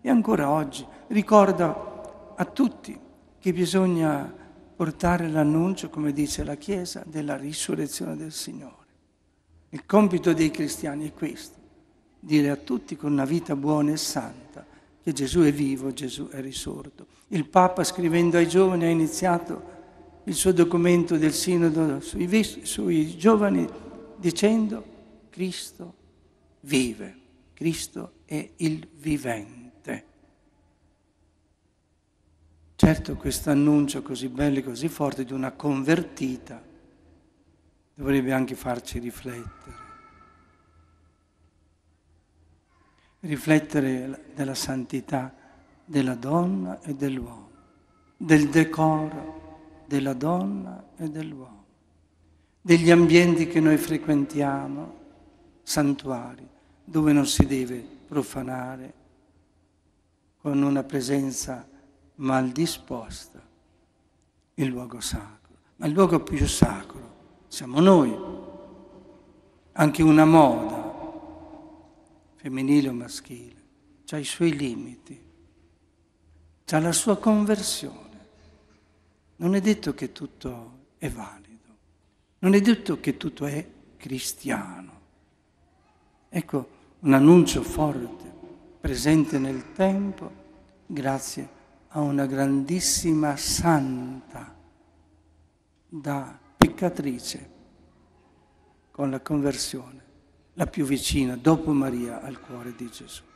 e ancora oggi ricorda a tutti che bisogna portare l'annuncio, come dice la Chiesa, della risurrezione del Signore. Il compito dei cristiani è questo, dire a tutti con una vita buona e santa che Gesù è vivo, Gesù è risorto. Il Papa scrivendo ai giovani ha iniziato il suo documento del sinodo sui, sui giovani dicendo Cristo vive, Cristo è il vivente. certo questo annuncio così bello e così forte di una convertita dovrebbe anche farci riflettere. Riflettere della santità della donna e dell'uomo, del decoro della donna e dell'uomo, degli ambienti che noi frequentiamo, santuari, dove non si deve profanare con una presenza mal disposta il luogo sacro. Ma il luogo più sacro siamo noi. Anche una moda, femminile o maschile, ha i suoi limiti, ha la sua conversione. Non è detto che tutto è valido, non è detto che tutto è cristiano. Ecco un annuncio forte, presente nel tempo, grazie a a una grandissima santa da peccatrice con la conversione, la più vicina dopo Maria al cuore di Gesù.